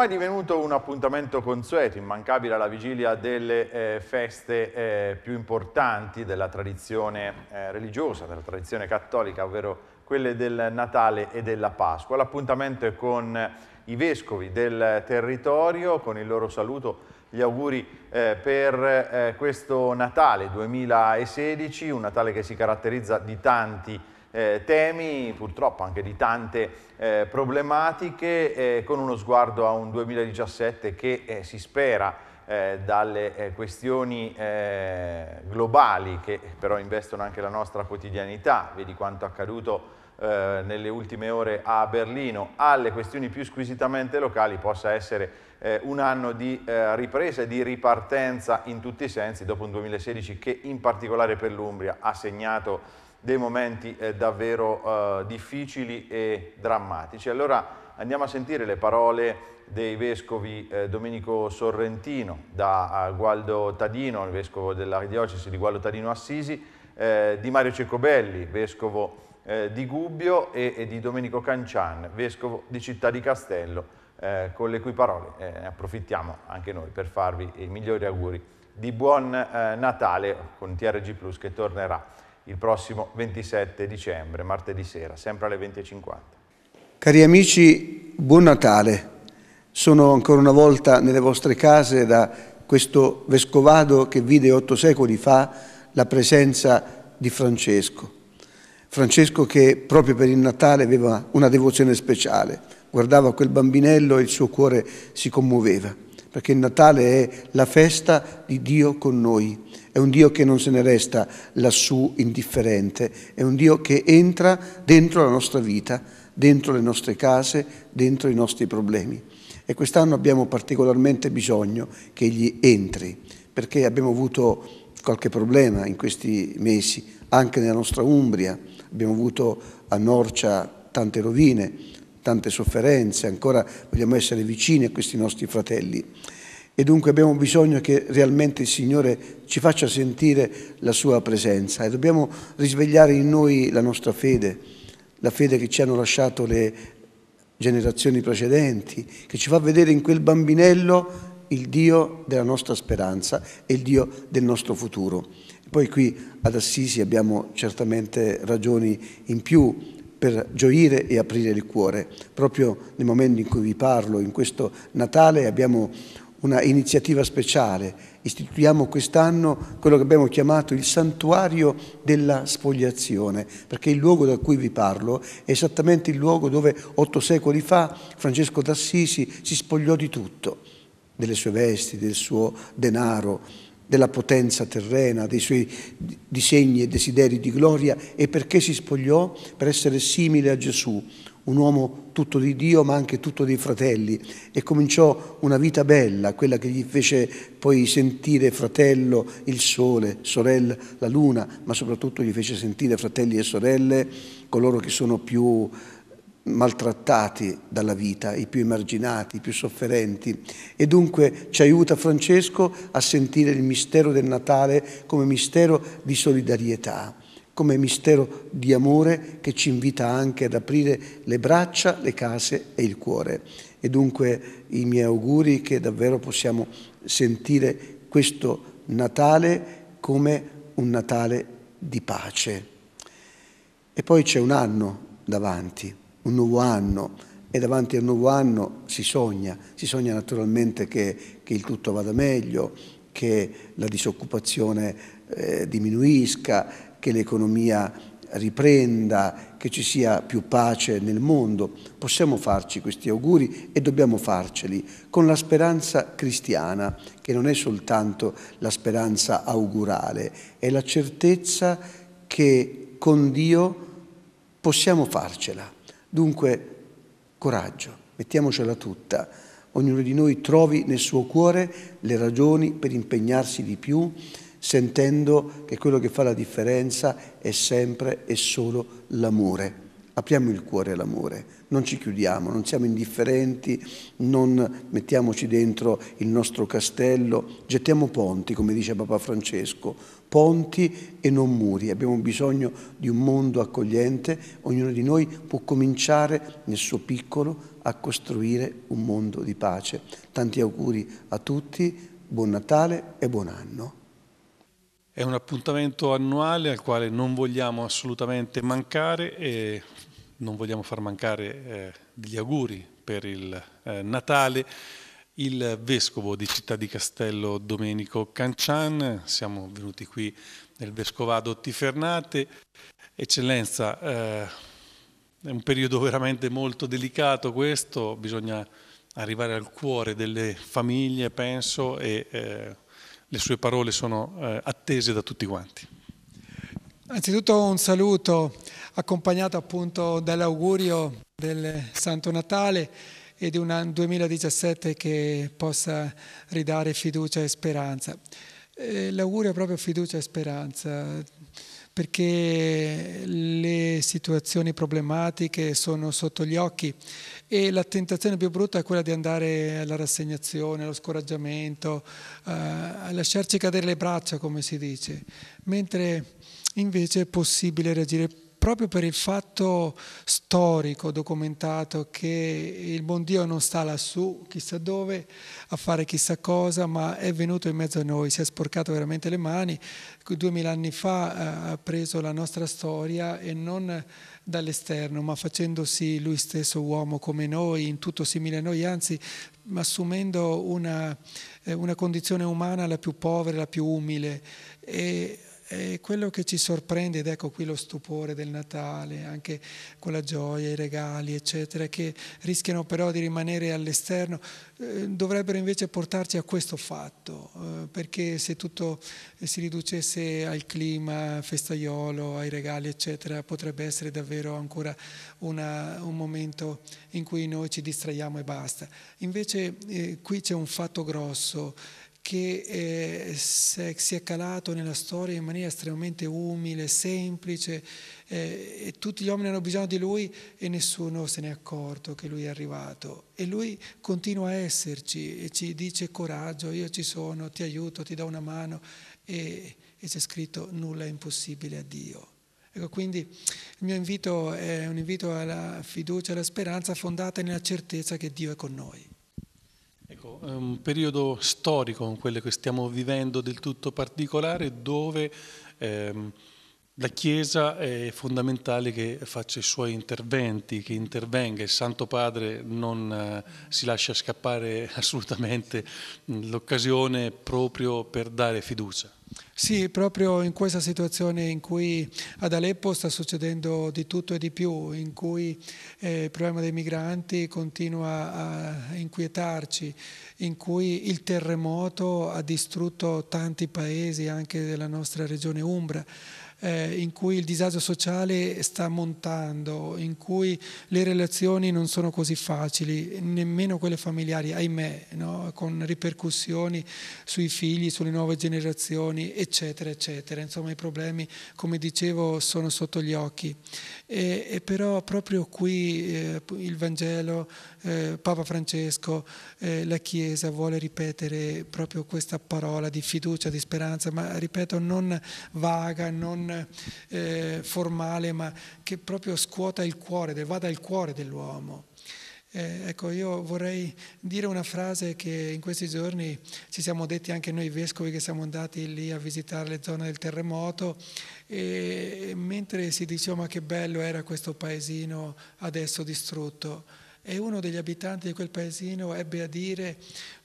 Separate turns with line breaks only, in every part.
ormai divenuto un appuntamento consueto, immancabile alla vigilia delle eh, feste eh, più importanti della tradizione eh, religiosa, della tradizione cattolica, ovvero quelle del Natale e della Pasqua. L'appuntamento è con i vescovi del territorio, con il loro saluto, gli auguri eh, per eh, questo Natale 2016, un Natale che si caratterizza di tanti eh, temi, purtroppo anche di tante eh, problematiche, eh, con uno sguardo a un 2017 che eh, si spera eh, dalle eh, questioni globali che però investono anche la nostra quotidianità, vedi quanto accaduto nelle ultime ore a Berlino, alle questioni più squisitamente locali possa essere un anno di ripresa e di ripartenza in tutti i sensi dopo un 2016 che in particolare per l'Umbria ha segnato dei momenti eh, davvero eh, difficili e drammatici. Allora andiamo a sentire le parole dei vescovi eh, Domenico Sorrentino, da eh, Gualdo Tadino, il vescovo della diocesi di Gualdo Tadino Assisi, eh, di Mario Cecobelli, vescovo eh, di Gubbio e, e, di Domenico Cancian, vescovo di Città di Castello, con le cui parole approfittiamo anche noi per farvi i migliori auguri di buon Natale con TRG Plus che tornerà il prossimo 27 dicembre, martedì sera, sempre alle 20.50.
Cari amici, buon Natale. Sono ancora una volta nelle vostre case da questo vescovado che vide otto secoli fa la presenza di Francesco. Francesco che proprio per il Natale aveva una devozione speciale, guardava quel bambinello e il suo cuore si commuoveva, perché il Natale è la festa di Dio con noi è un Dio che non se ne resta lassù indifferente, è un Dio che entra dentro la nostra vita, dentro le nostre case, dentro i nostri problemi. E quest'anno abbiamo particolarmente bisogno che Egli entri, perché abbiamo avuto qualche problema in questi mesi, anche nella nostra Umbria, abbiamo avuto a Norcia tante rovine, tante sofferenze, ancora vogliamo essere vicini a questi nostri fratelli e dunque abbiamo bisogno che realmente il Signore ci faccia sentire la sua presenza e dobbiamo risvegliare in noi la nostra fede, la fede che ci hanno lasciato le generazioni precedenti, che ci fa vedere in quel bambinello il Dio della nostra speranza e il Dio del nostro futuro. Poi qui ad Assisi abbiamo certamente ragioni in più per gioire e aprire il cuore. Proprio nel momento in cui vi parlo, in questo Natale, abbiamo una iniziativa speciale. Istituiamo quest'anno quello che abbiamo chiamato il santuario della spogliazione, perché il luogo da cui vi parlo è esattamente il luogo dove otto secoli fa Francesco d'Assisi si spogliò di tutto, delle sue vesti, del suo denaro, della potenza terrena, dei suoi disegni e desideri di gloria e perché si spogliò per essere simile a Gesù, un uomo tutto di Dio ma anche tutto dei fratelli e cominciò una vita bella, quella che gli fece poi sentire fratello il sole, sorella la luna, ma soprattutto gli fece sentire fratelli e sorelle coloro che sono più maltrattati dalla vita, i più emarginati, i più sofferenti. E dunque ci aiuta Francesco a sentire il mistero del Natale come mistero di solidarietà come mistero di amore che ci invita anche ad aprire le braccia, le case e il cuore. E dunque i miei auguri che davvero possiamo sentire questo Natale come un Natale di pace. E poi c'è un anno davanti, un nuovo anno, e davanti al nuovo anno si sogna, si sogna naturalmente che, che il tutto vada meglio, che la disoccupazione eh, diminuisca, che l'economia riprenda, che ci sia più pace nel mondo. Possiamo farci questi auguri e dobbiamo farceli con la speranza cristiana, che non è soltanto la speranza augurale, è la certezza che con Dio possiamo farcela. Dunque, coraggio, mettiamocela tutta. Ognuno di noi trovi nel suo cuore le ragioni per impegnarsi di più sentendo che quello che fa la differenza è sempre e solo l'amore. Apriamo il cuore all'amore, non ci chiudiamo, non siamo indifferenti, non mettiamoci dentro il nostro castello, gettiamo ponti, come dice Papa Francesco, ponti e non muri. Abbiamo bisogno di un mondo accogliente, ognuno di noi può cominciare nel suo piccolo a costruire un mondo di pace. Tanti auguri a tutti, buon Natale e buon anno.
È un appuntamento annuale al quale non vogliamo assolutamente mancare e non vogliamo far mancare eh, gli auguri per il eh, Natale. Il vescovo di Città di Castello Domenico Cancian, siamo venuti qui nel Vescovado Tifernate. Eccellenza, eh, è un periodo veramente molto delicato questo, bisogna arrivare al cuore delle famiglie, penso, e eh, le sue parole sono eh, attese da tutti quanti.
Anzitutto un saluto accompagnato appunto dall'augurio del Santo Natale e di un 2017 che possa ridare fiducia e speranza. Eh, l'augurio è proprio fiducia e speranza, perché situazioni problematiche sono sotto gli occhi e la tentazione più brutta è quella di andare alla rassegnazione, allo scoraggiamento, eh, a lasciarci cadere le braccia, come si dice, mentre invece è possibile reagire proprio per il fatto storico documentato che il buon Dio non sta lassù, chissà dove, a fare chissà cosa, ma è venuto in mezzo a noi, si è sporcato veramente le mani, duemila anni fa eh, ha preso la nostra storia e non dall'esterno, ma facendosi lui stesso uomo come noi, in tutto simile a noi, anzi assumendo una, eh, una condizione umana la più povera, la più umile. E è quello che ci sorprende, ed ecco qui lo stupore del Natale, anche con la gioia, i regali, eccetera, che rischiano però di rimanere all'esterno, eh, dovrebbero invece portarci a questo fatto, eh, perché se tutto eh, si riducesse al clima festaiolo, ai regali, eccetera, potrebbe essere davvero ancora una, un momento in cui noi ci distraiamo e basta. Invece eh, qui c'è un fatto grosso che eh, si è calato nella storia in maniera estremamente umile, semplice, eh, e tutti gli uomini hanno bisogno di lui e nessuno se ne è accorto che lui è arrivato. E lui continua a esserci e ci dice coraggio, io ci sono, ti aiuto, ti do una mano, e, e c'è scritto nulla è impossibile a Dio. Ecco, quindi il mio invito è un invito alla fiducia e alla speranza fondata nella certezza che Dio è con noi.
È un periodo storico, quello che stiamo vivendo del tutto particolare, dove ehm, la Chiesa è fondamentale che faccia i suoi interventi, che intervenga, il Santo Padre non eh, si lascia scappare assolutamente l'occasione proprio per dare fiducia.
Sì, proprio in questa situazione in cui ad Aleppo sta succedendo di tutto e di più, in cui eh, il problema dei migranti continua a inquietarci, in cui il terremoto ha distrutto tanti paesi anche della nostra regione Umbra eh, in cui il disagio sociale sta montando, in cui le relazioni non sono così facili, nemmeno quelle familiari, ahimè, no? con ripercussioni sui figli, sulle nuove generazioni, eccetera, eccetera. Insomma, i problemi, come dicevo, sono sotto gli occhi. E, e però proprio qui eh, il Vangelo, eh, Papa Francesco, eh, la Chiesa vuole ripetere proprio questa parola di fiducia, di speranza, ma ripeto, non vaga, non eh, formale, ma che proprio scuota il cuore, vada al cuore dell'uomo. Eh, ecco, io vorrei dire una frase che in questi giorni ci siamo detti anche noi vescovi che siamo andati lì a visitare le zone del terremoto e mentre si diceva ma che bello era questo paesino adesso distrutto e uno degli abitanti di quel paesino ebbe a dire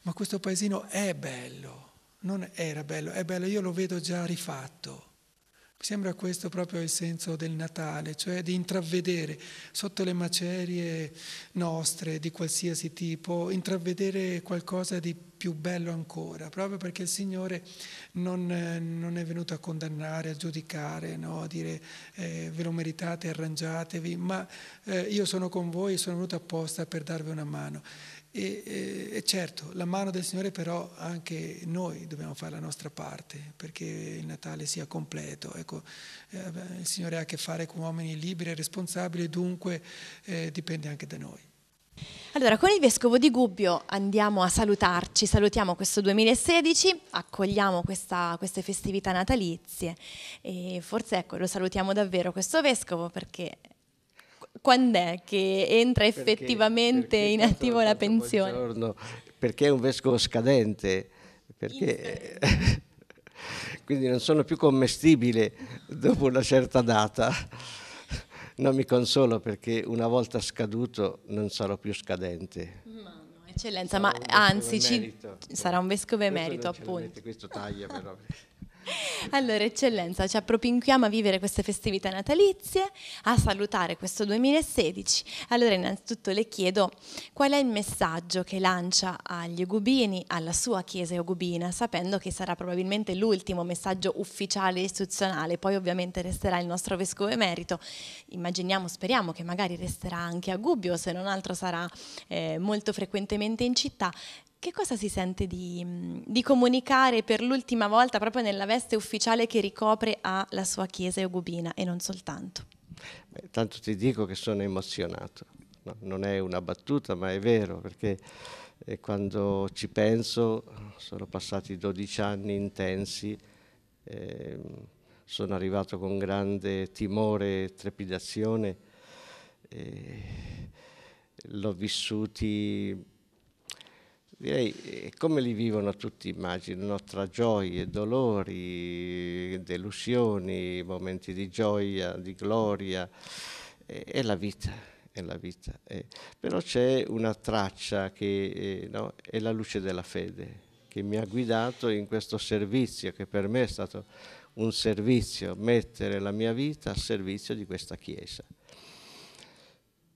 ma questo paesino è bello, non era bello, è bello, io lo vedo già rifatto. Mi sembra questo proprio il senso del Natale, cioè di intravedere sotto le macerie nostre di qualsiasi tipo, intravedere qualcosa di più bello ancora, proprio perché il Signore non, non è venuto a condannare, a giudicare, no? a dire eh, ve lo meritate, arrangiatevi, ma eh, io sono con voi e sono venuto apposta per darvi una mano. E, e, e, certo, la mano del Signore però anche noi dobbiamo fare la nostra parte perché il Natale sia completo. Ecco, eh, il Signore ha a che fare con uomini liberi e responsabili, dunque eh, dipende anche da noi.
Allora, con il Vescovo di Gubbio andiamo a salutarci, salutiamo questo 2016, accogliamo questa, queste festività natalizie e forse ecco, lo salutiamo davvero questo Vescovo perché quando è che entra effettivamente perché, in attivo la pensione?
Buongiorno. Perché è un vescovo scadente, perché quindi non sono più commestibile dopo una certa data. Non mi consolo perché una volta scaduto non sarò più scadente.
Ma no, eccellenza, sarà ma anzi ci... sarà un vescovo emerito appunto. Mette,
questo taglia però.
Allora, eccellenza, ci appropinchiamo a vivere queste festività natalizie, a salutare questo 2016. Allora, innanzitutto le chiedo qual è il messaggio che lancia agli Ugubini, alla sua chiesa Ugubina, sapendo che sarà probabilmente l'ultimo messaggio ufficiale e istituzionale, poi ovviamente resterà il nostro vescovo emerito. Immaginiamo, speriamo che magari resterà anche a Gubbio, se non altro sarà eh, molto frequentemente in città che cosa si sente di, di, comunicare per l'ultima volta proprio nella veste ufficiale che ricopre alla sua chiesa eugubina e non soltanto?
Beh, tanto ti dico che sono emozionato, no, non è una battuta ma è vero perché eh, quando ci penso sono passati 12 anni intensi, eh, sono arrivato con grande timore e trepidazione, eh, l'ho vissuti Direi, eh, come li vivono tutti, immagino, tra gioie, dolori, delusioni, momenti di gioia, di gloria, eh, è la vita, è la vita. Eh. Però c'è una traccia che no, è la luce della fede, che mi ha guidato in questo servizio, che per me è stato un servizio, mettere la mia vita al servizio di questa Chiesa.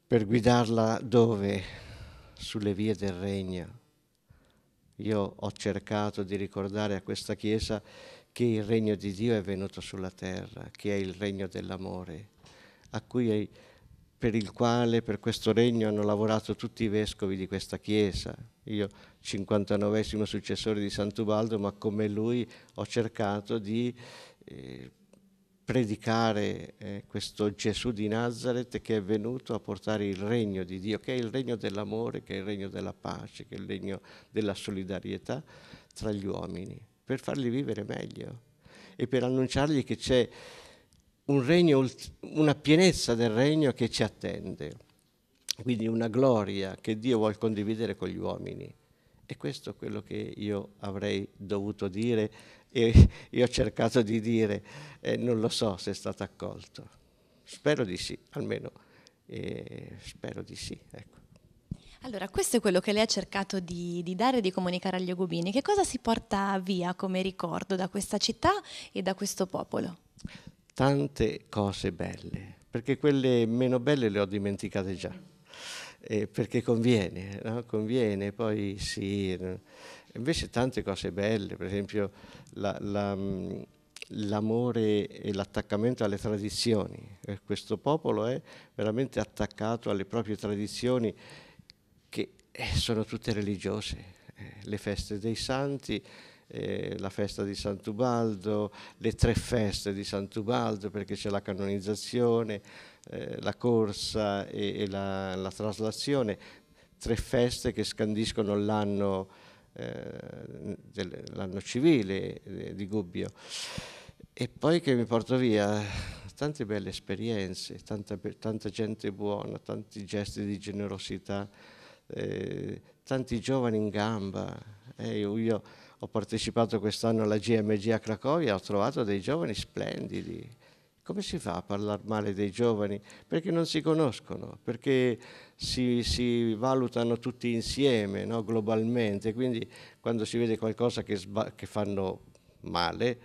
Per guidarla dove? Sulle vie del Regno io ho cercato di ricordare a questa Chiesa che il regno di Dio è venuto sulla terra, che è il regno dell'amore, è, per il quale, per questo regno, hanno lavorato tutti i vescovi di questa Chiesa. Io, 59 successore di Sant'Ubaldo, ma come lui ho cercato di eh, predicare eh, questo Gesù di Nazareth che è venuto a portare il regno di Dio, che è il regno dell'amore, che è il regno della pace, che è il regno della solidarietà tra gli uomini, per farli vivere meglio e per annunciargli che c'è un regno, una pienezza del regno che ci attende, quindi una gloria che Dio vuole condividere con gli uomini. E questo è quello che io avrei dovuto dire e io ho cercato di dire, eh, non lo so se è stato accolto. Spero di sì, almeno eh, spero di sì. Ecco.
Allora, questo è quello che lei ha cercato di, di dare e di comunicare agli Ogubini. Che cosa si porta via come ricordo da questa città e da questo popolo?
Tante cose belle, perché quelle meno belle le ho dimenticate già, eh, perché conviene, no? conviene, poi sì, Invece tante cose belle, per esempio la, la, mm, l'amore e l'attaccamento alle tradizioni. Eh, questo popolo è veramente attaccato alle proprie tradizioni che eh, sono tutte religiose. Eh, le feste dei santi, eh, la festa di Sant'Ubaldo, le tre feste di Sant'Ubaldo perché c'è la canonizzazione, eh, la corsa e, e la, la traslazione, tre feste che scandiscono l'anno eh, dell'anno civile eh, di Gubbio. E poi che mi porto via tante belle esperienze, tanta, tanta gente buona, tanti gesti di generosità, eh, tanti giovani in gamba. Eh, io, io ho partecipato quest'anno alla GMG a Cracovia, ho trovato dei giovani splendidi come si fa a parlare male dei giovani? Perché non si conoscono, perché si, si valutano tutti insieme, no? globalmente, quindi quando si vede qualcosa che, che fanno male,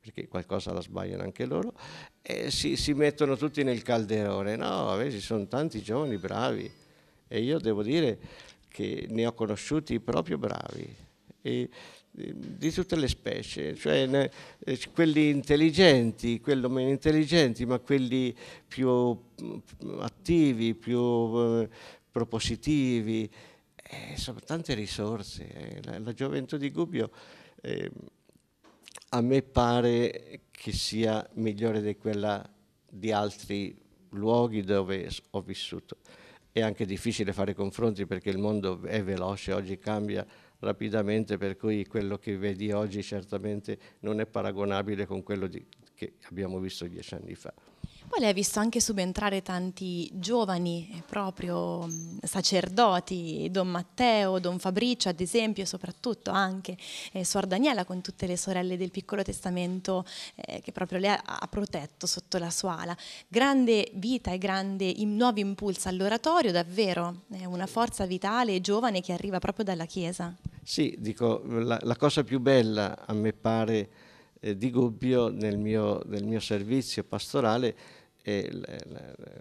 perché qualcosa la sbagliano anche loro, eh, si, si, mettono tutti nel calderone. No, ci sono tanti giovani bravi e io devo dire che ne ho conosciuti proprio bravi. E di tutte le specie, cioè eh, quelli intelligenti, quelli meno intelligenti, ma quelli più mm, attivi, più eh, propositivi, eh, sono tante risorse. Eh. La, la, gioventù di Gubbio eh, a me pare che sia migliore di quella di altri luoghi dove ho vissuto. È anche difficile fare confronti perché il mondo è veloce, oggi cambia rapidamente, per cui quello che vedi oggi certamente non è paragonabile con quello di, che abbiamo visto dieci anni fa.
Poi lei ha visto anche subentrare tanti giovani, eh, proprio sacerdoti, Don Matteo, Don Fabricio ad esempio, e soprattutto anche eh, Suor Daniela con tutte le sorelle del Piccolo Testamento eh, che proprio lei ha protetto sotto la sua ala. Grande vita e grande nuovo impulso all'oratorio, davvero, è una forza vitale e giovane che arriva proprio dalla Chiesa.
Sì, dico, la, la cosa più bella a me pare eh, di Gubbio nel mio, nel mio servizio pastorale è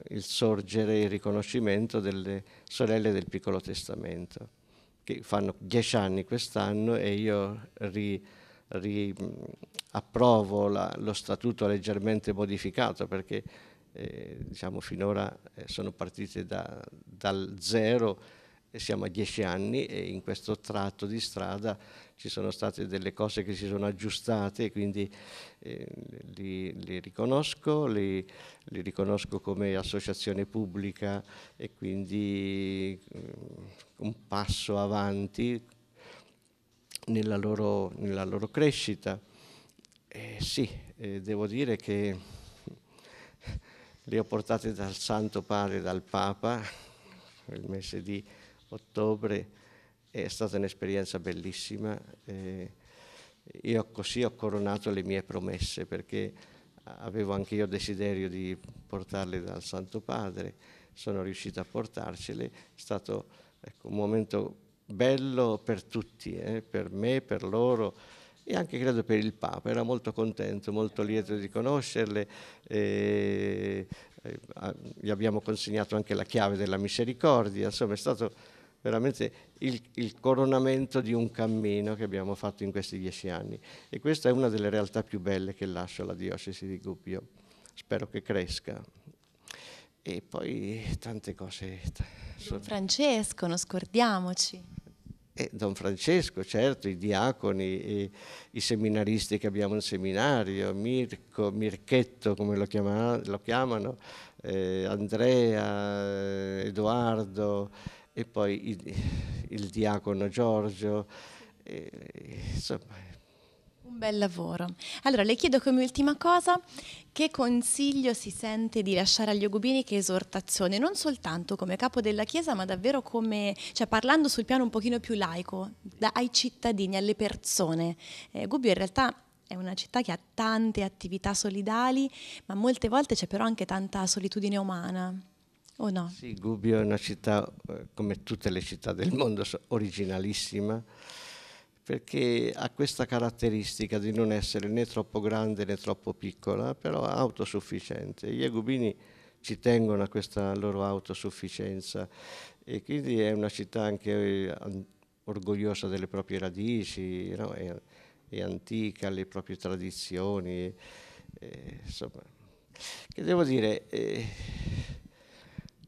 il sorgere e il riconoscimento delle sorelle del Piccolo Testamento, che fanno dieci anni quest'anno e io ri, ri, approvo la, lo statuto leggermente modificato perché eh, diciamo, finora eh, sono partite da, dal zero e siamo a dieci anni e in questo tratto di strada ci sono state delle cose che si sono aggiustate e quindi eh, li, li, riconosco, li, li, riconosco come associazione pubblica e quindi eh, un passo avanti nella loro, nella loro crescita. Eh, sì, eh, devo dire che le ho portate dal Santo Padre, dal Papa, il mese di ottobre è stata un'esperienza bellissima. Eh, io così ho coronato le mie promesse perché avevo anche io desiderio di portarle dal Santo Padre, sono riuscito a portarcele, è stato ecco, un momento bello per tutti, eh, per me, per loro e anche credo per il Papa, era molto contento, molto lieto di conoscerle, eh, eh, gli abbiamo consegnato anche la chiave della misericordia, insomma è stato veramente il, il, coronamento di un cammino che abbiamo fatto in questi dieci anni. E questa è una delle realtà più belle che lascio alla diocesi di Gubbio. Spero che cresca. E poi tante cose. Don
Francesco, non scordiamoci.
Eh, Don Francesco, certo, i diaconi, i, seminaristi che abbiamo in seminario, Mirko, Mirchetto come lo, chiama, lo chiamano, eh, Andrea, eh, Edoardo e poi il, il diacono Giorgio, e, insomma...
Un bel lavoro. Allora le chiedo come ultima cosa che consiglio si sente di lasciare agli Ogubini, che esortazione, non soltanto come capo della Chiesa, ma davvero come, cioè parlando sul piano un pochino più laico, da, ai cittadini, alle persone. Eh, Gubbio in realtà è una città che ha tante attività solidali, ma molte volte c'è però anche tanta solitudine umana o no? Sì,
Gubbio è una città, eh, come tutte le città del mondo, originalissima, perché ha questa caratteristica di non essere né troppo grande né troppo piccola, però autosufficiente. Gli agubini ci tengono a questa loro autosufficienza e quindi è una città anche eh, orgogliosa delle proprie radici, no? è, è, antica, le proprie tradizioni, e, eh, insomma. Che devo dire... Eh,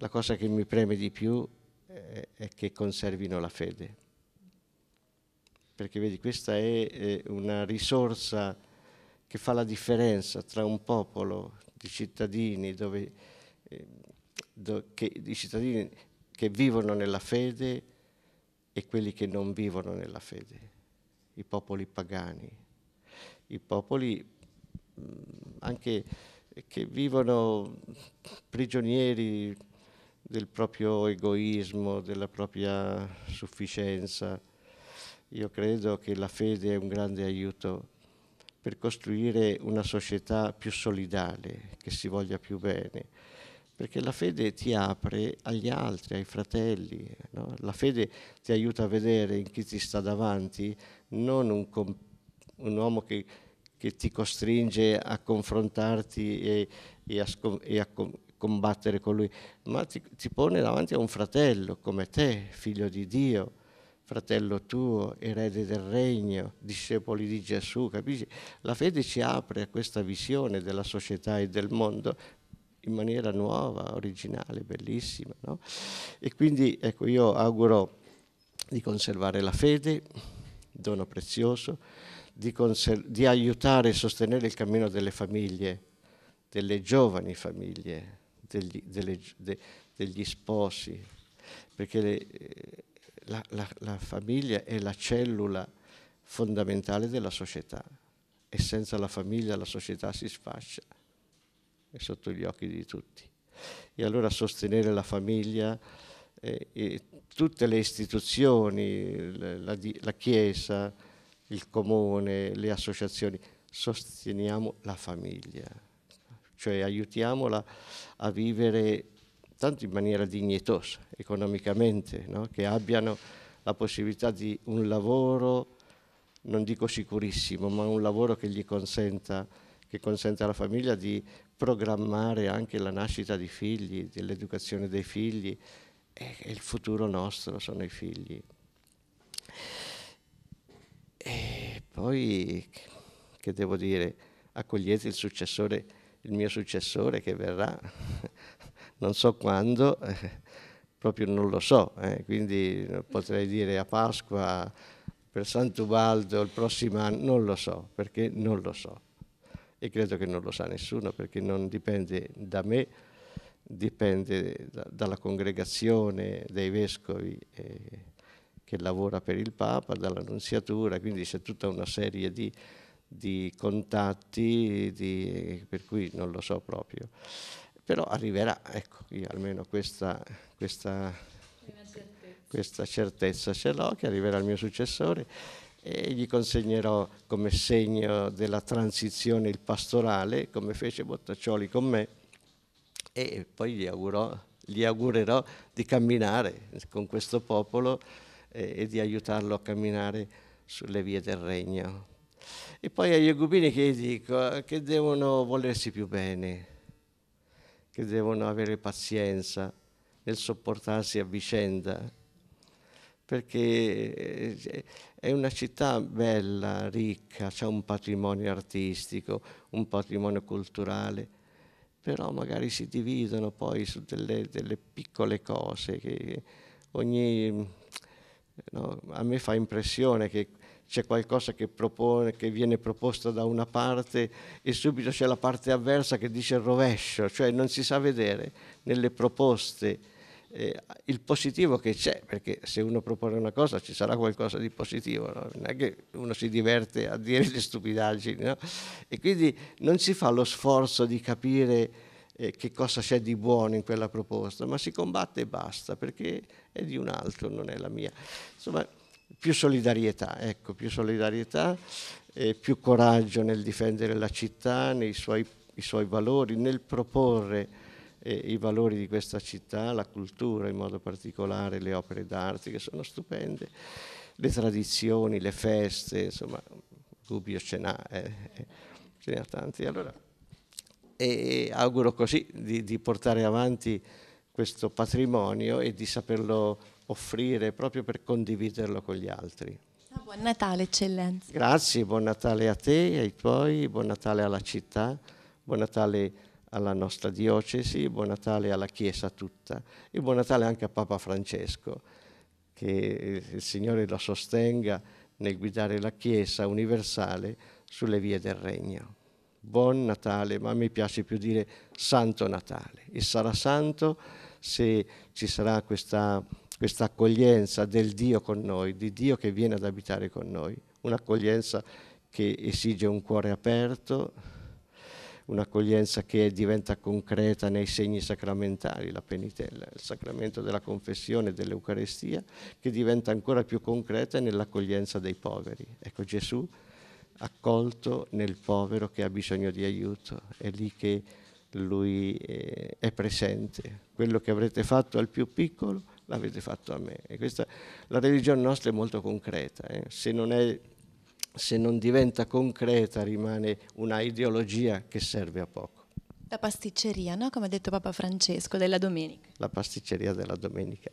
la cosa che mi preme di più è, eh, è che conservino la fede. Perché vedi, questa è, è una risorsa che fa la differenza tra un popolo di cittadini, dove, eh, do, che, di cittadini che vivono nella fede e quelli che non vivono nella fede, i popoli pagani, i popoli mh, mm, anche che vivono prigionieri del proprio egoismo, della propria sufficienza. Io credo che la fede è un grande aiuto per costruire una società più solidale, che si voglia più bene, perché la fede ti apre agli altri, ai fratelli, no? la fede ti aiuta a vedere in chi ti sta davanti non un, un uomo che, che, ti costringe a confrontarti e, e a, e a combattere con lui, ma ti, ti pone davanti a un fratello come te, figlio di Dio, fratello tuo, erede del regno, discepoli di Gesù, capisci? La fede ci apre a questa visione della società e del mondo in maniera nuova, originale, bellissima. No? E quindi ecco, io auguro di conservare la fede, dono prezioso, di, di aiutare e sostenere il cammino delle famiglie, delle giovani famiglie, degli, delle, de, degli sposi, perché le, la, la, la famiglia è la cellula fondamentale della società e senza la famiglia la società si sfascia, è sotto gli occhi di tutti. E allora sostenere la famiglia eh, e, tutte le istituzioni, la, la, Chiesa, il Comune, le associazioni, sosteniamo la famiglia cioè aiutiamola a vivere tanto in maniera dignitosa economicamente, no? che abbiano la possibilità di un lavoro, non dico sicurissimo, ma un lavoro che gli consenta, che consenta alla famiglia di programmare anche la nascita di figli, dell'educazione dei figli, e il futuro nostro sono i figli. E poi, che devo dire, accogliete il successore il mio successore che verrà, non so quando, proprio non lo so, eh, quindi potrei dire a Pasqua, per Sant'Ubaldo, il prossimo anno, non lo so, perché non lo so. E credo che non lo sa nessuno, perché non dipende da me, dipende da, dalla congregazione dei vescovi eh, che lavora per il Papa, dall'Annunziatura, quindi c'è tutta una serie di di contatti, di, per cui non lo so proprio. Però arriverà, ecco, io almeno questa, questa, certezza. questa certezza ce l'ho, che arriverà il mio successore e gli consegnerò come segno della transizione il pastorale, come fece Bottaccioli con me, e poi gli, augurò, gli augurerò di camminare con questo popolo eh, e di aiutarlo a camminare sulle vie del regno. E poi agli Jacobini che gli dico? Che devono volersi più bene, che devono avere pazienza nel sopportarsi a vicenda, perché eh, è una città bella, ricca, c'è un patrimonio artistico, un patrimonio culturale, però magari si dividono poi su delle, delle piccole cose che ogni... No, a me fa impressione che c'è qualcosa che, propone, che viene proposto da una parte e subito c'è la parte avversa che dice il rovescio, cioè non si sa vedere nelle proposte eh, il positivo che c'è, perché se uno propone una cosa ci sarà qualcosa di positivo, no? non è che uno si diverte a dire le stupidaggini, no? e quindi non si fa lo sforzo di capire eh, che cosa c'è di buono in quella proposta, ma si combatte e basta, perché è di un altro, non è la mia. Insomma, più solidarietà, ecco, più solidarietà e più coraggio nel difendere la città, nei suoi, i suoi valori, nel proporre eh, i valori di questa città, la cultura in modo particolare, le opere d'arte che sono stupende, le tradizioni, le feste, insomma, Gubbio ce n'ha, eh, eh ce n'ha tanti. Allora, e auguro così di, di portare avanti questo patrimonio e di saperlo offrire proprio per condividerlo con gli altri.
Ah, buon Natale eccellenza. Grazie,
buon Natale a te e ai tuoi, buon Natale alla città, buon Natale alla nostra diocesi, buon Natale alla Chiesa tutta e buon Natale anche a Papa Francesco, che il Signore lo sostenga nel guidare la Chiesa universale sulle vie del Regno. Buon Natale, ma mi piace più dire Santo Natale e sarà santo se ci sarà questa questa accoglienza del Dio con noi, di Dio che viene ad abitare con noi, un'accoglienza che esige un cuore aperto, un'accoglienza che diventa concreta nei segni sacramentali, la penitella, il sacramento della confessione e dell'Eucarestia, che diventa ancora più concreta nell'accoglienza dei poveri. Ecco Gesù accolto nel povero che ha bisogno di aiuto, è lì che lui eh, è presente. Quello che avrete fatto al più piccolo l'avete fatto a me. Questa, la religione nostra è molto concreta, eh? se, non è, se non diventa concreta rimane una ideologia che serve a poco.
La pasticceria, no? come ha detto Papa Francesco, della domenica.
La pasticceria della domenica.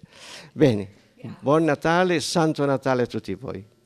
Bene, Grazie. buon Natale, Santo Natale a tutti voi.